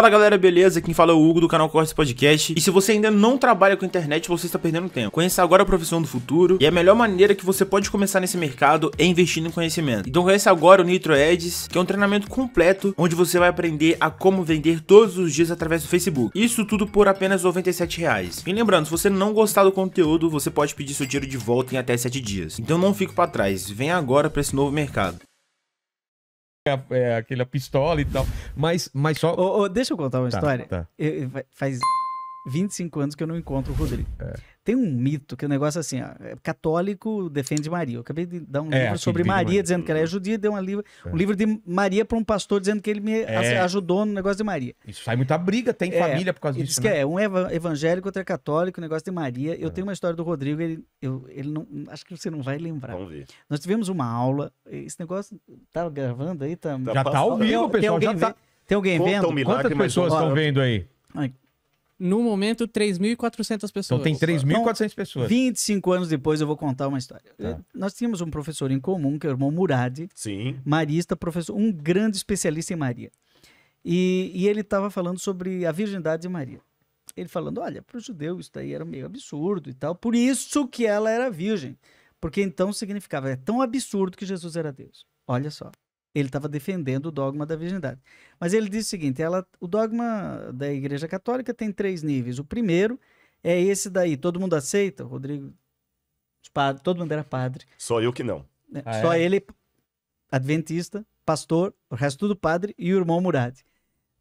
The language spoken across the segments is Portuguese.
Fala galera, beleza? Quem fala é o Hugo do canal Cortes Podcast. E se você ainda não trabalha com internet, você está perdendo tempo. Conheça agora a profissão do futuro e a melhor maneira que você pode começar nesse mercado é investindo em conhecimento. Então conheça agora o Nitro Ads, que é um treinamento completo onde você vai aprender a como vender todos os dias através do Facebook. Isso tudo por apenas R$ 97 reais. E lembrando, se você não gostar do conteúdo, você pode pedir seu dinheiro de volta em até 7 dias. Então não fique para trás, vem agora para esse novo mercado aquele é, aquela pistola e tal. Mas, mas só. Ô, ô, deixa eu contar uma tá, história. Tá. Eu, faz 25 anos que eu não encontro o Rodrigo. É. Tem um mito que o é um negócio assim, ó, é, católico defende Maria. Eu acabei de dar um é, livro sobre Maria, dizendo que ela é judia, deu uma livro, é. um livro de Maria para um pastor dizendo que ele me é. ajudou no negócio de Maria. Isso sai muita briga, tem família por causa disso. Diz que né? é um evangélico, outro é católico, o negócio de Maria. Eu tenho uma história do Rodrigo, ele, eu, ele não, acho que você não vai lembrar. Vamos ver. Nós tivemos uma aula, esse negócio tá gravando aí, tá. Já tá ao vivo, pessoal. Tem alguém, já tá... tem alguém Conta vendo? Um milagre, Quantas pessoas estão vendo aí? Ai, no momento, 3.400 pessoas. Então tem 3.400 então, pessoas. 25 anos depois eu vou contar uma história. Tá. Nós tínhamos um professor em comum, que é o irmão Murad. Sim. Marista, professor, um grande especialista em Maria. E, e ele estava falando sobre a virgindade de Maria. Ele falando, olha, para o judeu isso daí era meio absurdo e tal, por isso que ela era virgem. Porque então significava, é tão absurdo que Jesus era Deus. Olha só ele estava defendendo o dogma da virgindade. Mas ele diz o seguinte: ela, o dogma da Igreja Católica tem três níveis. O primeiro é esse daí, todo mundo aceita, Rodrigo, padre, todo mundo era padre. Só eu que não. Né, ah, Só é? ele, adventista, pastor, o resto tudo padre e o irmão Murad.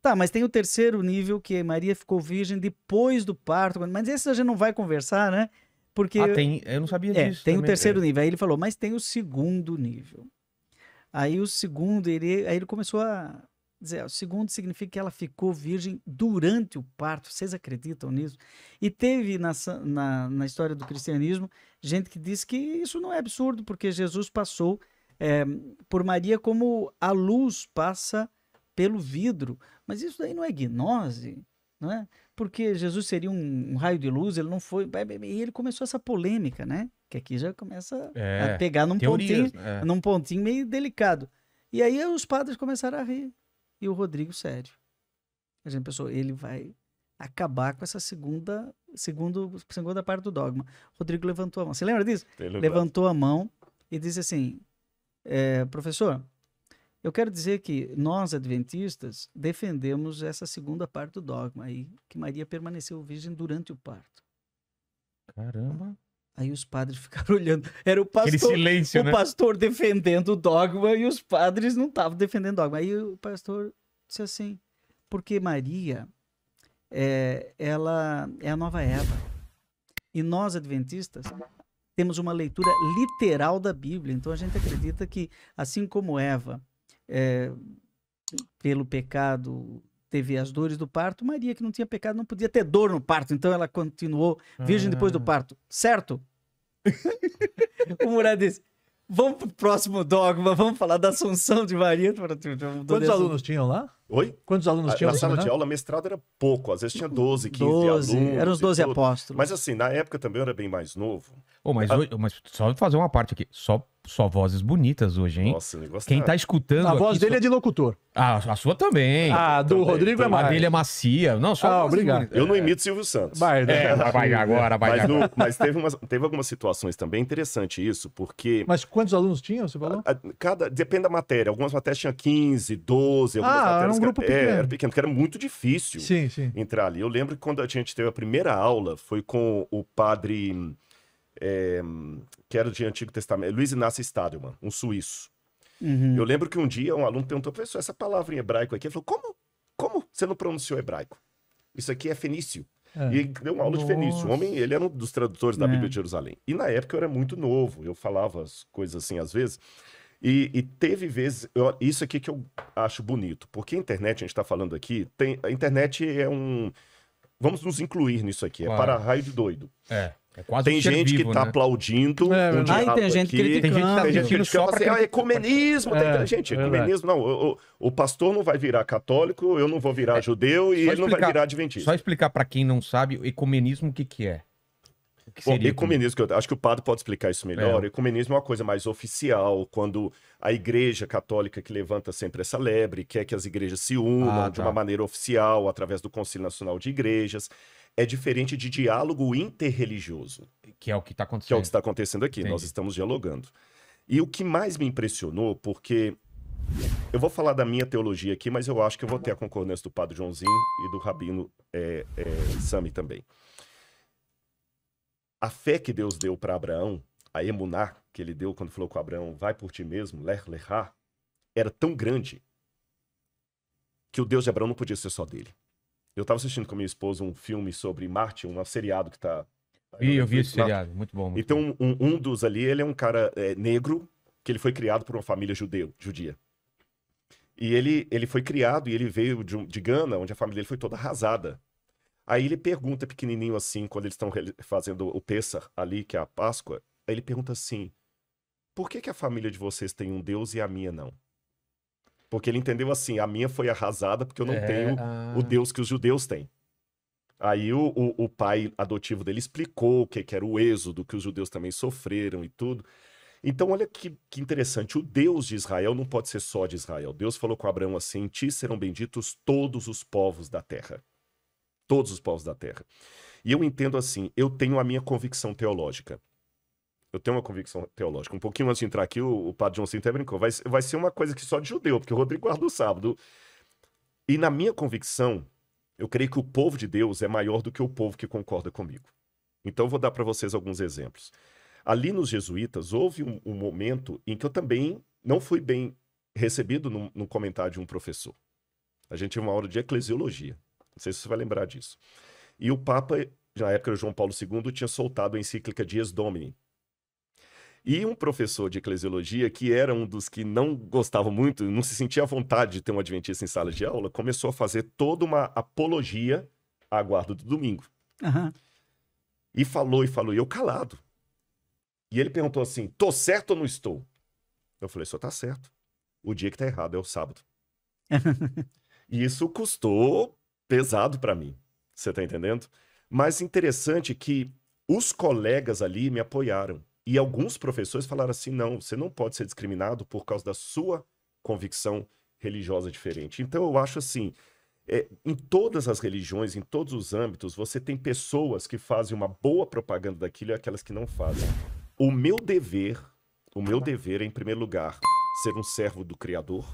Tá, mas tem o terceiro nível que Maria ficou virgem depois do parto. Mas esse a gente não vai conversar, né? Porque. Ah, tem. Eu não sabia é, disso. Tem também. o terceiro é. nível. Aí ele falou, mas tem o segundo nível. Aí o segundo, ele, aí ele começou a dizer, ah, o segundo significa que ela ficou virgem durante o parto, vocês acreditam nisso? E teve na, na, na história do cristianismo gente que disse que isso não é absurdo, porque Jesus passou é, por Maria como a luz passa pelo vidro. Mas isso daí não é gnose, não é? Porque Jesus seria um, um raio de luz, ele não foi. E ele começou essa polêmica, né? Que aqui já começa é, a pegar num teorias, pontinho, é. num pontinho meio delicado. E aí os padres começaram a rir. E o Rodrigo sério. A gente pensou, ele vai acabar com essa segunda, segundo, segunda parte do dogma. Rodrigo levantou a mão. Você lembra disso? Levantou a mão e disse assim: é, professor, eu quero dizer que nós adventistas defendemos essa segunda parte do dogma aí que Maria permaneceu virgem durante o parto. Caramba. Aí os padres ficaram olhando. Era o pastor, silêncio, o né? pastor defendendo o dogma e os padres não estavam defendendo o dogma. Aí o pastor disse assim: porque Maria, é, ela é a nova Eva. E nós adventistas temos uma leitura literal da Bíblia. Então a gente acredita que, assim como Eva, é, pelo pecado teve as dores do parto, Maria, que não tinha pecado, não podia ter dor no parto, então ela continuou virgem depois do ah. parto, certo? o murad disse: Vamos pro próximo dogma, vamos falar da Assunção de Maria. Quantos alunos tinham lá? Oi? Quantos alunos ah, tinham? Na sala de aula, mestrado era pouco, às vezes tinha 12, 15 12, alunos. Eram os 12 apóstolos. Mas assim, na época também eu era bem mais novo. Oh, mas, ah, mas só fazer uma parte aqui, só só vozes bonitas hoje, hein? Nossa, negócio Quem tá escutando. A voz dele é só... é de locutor. Ah, a sua também. Ah, do também, Rodrigo é mais. A dele é macia. Não, só. Ah, obrigado. Eu não é. imito Silvio Santos. Vai, né? é, vai agora, vai mas, agora. No, mas teve, umas, teve algumas situações também é interessante isso, porque. Mas quantos alunos tinham, você falou? A, a, cada, depende da matéria. Algumas matérias tinham 15, 12, algumas ah, matérias. Era um grupo pequeno. É, era pequeno, porque era muito difícil sim, sim. entrar ali. Eu lembro que quando a gente teve a primeira aula, foi com o padre é, que era de Antigo Testamento, Luiz Inácio Stadelman, um suíço. Uhum. Eu lembro que um dia um aluno perguntou, professor, essa palavra em hebraico aqui, ele falou, como? Como você não pronunciou hebraico? Isso aqui é fenício. É. E deu uma aula Nossa. de fenício. O homem, ele era um dos tradutores da é. Bíblia de Jerusalém. E na época eu era muito novo, eu falava as coisas assim às vezes. E, e teve vezes, eu, isso aqui que eu acho bonito, porque a internet, a gente está falando aqui, tem, a internet é um. Vamos nos incluir nisso aqui, é claro. é para raio de doido. É. É tem um gente vivo, que tá né? aplaudindo. É, um aí tem gente aqui, criticando. Tem gente, tá tem gente criticando assim, ah, ecumenismo. É, tem... Gente, ecumenismo não. O, o, pastor não vai virar católico, eu não vou virar é, judeu e explicar, ele não vai virar adventista. Só explicar para quem não sabe, o ecumenismo o que, que é? que Bom, ecumenismo, eu acho que o padre pode explicar isso melhor. É. Ecumenismo é uma coisa mais oficial, quando a igreja católica que levanta sempre essa lebre, quer que as igrejas se unam ah, tá. de uma maneira oficial, através do Conselho Nacional de Igrejas é diferente de diálogo interreligioso. Que é o que está acontecendo. Que é o que está acontecendo aqui. Entendi. Nós estamos dialogando. E o que mais me impressionou, porque eu vou falar da minha teologia aqui, mas eu acho que eu vou ter a concordância do Padre Joãozinho e do Rabino é, é, Sami também. A fé que Deus deu para Abraão, a emuná que ele deu quando falou com Abraão, vai por ti mesmo, ler, lechá, era tão grande que o Deus de Abraão não podia ser só dele. Eu estava assistindo com a minha esposa um filme sobre Marte, um seriado que está Vi, eu vi esse seriado, muito bom. Muito então, um, um, dos ali, ele é um cara é, negro, que ele foi criado por uma família judeu, judia. E ele, ele foi criado e ele veio de, de Gana, onde a família dele foi toda arrasada. Aí ele pergunta pequenininho assim, quando eles estão fazendo o Pessar ali, que é a Páscoa, aí ele pergunta assim, por que, que a família de vocês tem um Deus e a minha não? Porque ele entendeu assim: a minha foi arrasada porque eu não é, tenho ah... o Deus que os judeus têm. Aí o, o, o pai adotivo dele explicou o que, que era o êxodo, que os judeus também sofreram e tudo. Então, olha que, que, interessante. O Deus de Israel não pode ser só de Israel. Deus falou com Abraão assim: em ti serão benditos todos os povos da terra. Todos os povos da terra. E eu entendo assim: eu tenho a minha convicção teológica eu tenho uma convicção teológica. Um pouquinho antes de entrar aqui, o, o padre João Sinter brincou. Vai, vai ser uma coisa que só de judeu, porque o Rodrigo o sábado. E na minha convicção, eu creio que o povo de Deus é maior do que o povo que concorda comigo. Então eu vou dar para vocês alguns exemplos. Ali nos jesuítas, houve um, um, momento em que eu também não fui bem recebido no comentário de um professor. A gente tinha uma aula de eclesiologia. Não sei se você vai lembrar disso. E o Papa, na época João Paulo II, tinha soltado a encíclica Dias Domini, e um professor de eclesiologia, que era um dos que não gostava muito, não se sentia à vontade de ter um adventista em sala de aula, começou a fazer toda uma apologia à guarda do domingo. Uhum. E falou e falou, e eu calado. E ele perguntou assim: tô certo ou não estou? Eu falei: só tá certo. O dia que tá errado é o sábado. e isso custou pesado para mim. Você tá entendendo? Mas interessante que os colegas ali me apoiaram. E alguns professores falaram assim: não, você não pode ser discriminado por causa da sua convicção religiosa diferente. Então eu acho assim. É, em todas as religiões, em todos os âmbitos, você tem pessoas que fazem uma boa propaganda daquilo e aquelas que não fazem. O meu dever, o meu dever é, em primeiro lugar, ser um servo do Criador,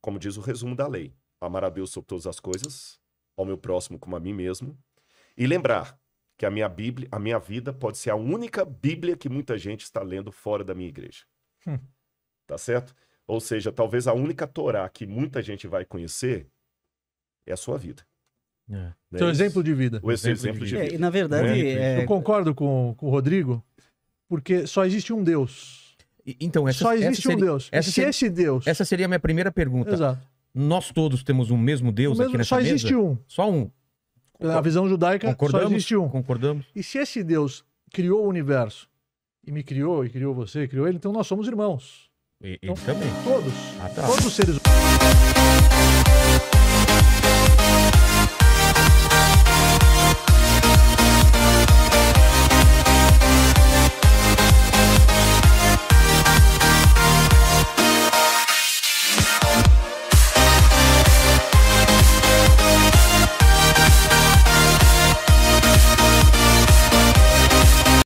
como diz o resumo da lei: amar a Deus sobre todas as coisas, ao meu próximo como a mim mesmo, e lembrar que a minha Bíblia, a minha vida pode ser a única Bíblia que muita gente está lendo fora da minha igreja. Hum. Tá certo? Ou seja, talvez a única Torá que muita gente vai conhecer é a sua vida. É. é seu exemplo de vida. O exemplo, exemplo de, de é, vida. vida. É, e na verdade, né? é? eu concordo com, com o Rodrigo, porque só existe um Deus. E, então, essa, só existe essa seria, um Deus. Essa seria, esse Deus. Essa seria a minha primeira pergunta. Exato. Nós todos temos um mesmo Deus mesmo, aqui nessa só mesa? Só existe um. Só um. Na visão judaica, só existe um. Concordamos. E se esse Deus criou o universo e me criou, e criou você, e criou ele, então nós somos irmãos. E, então, também. Todos. Ah, tá. Todos os seres humanos.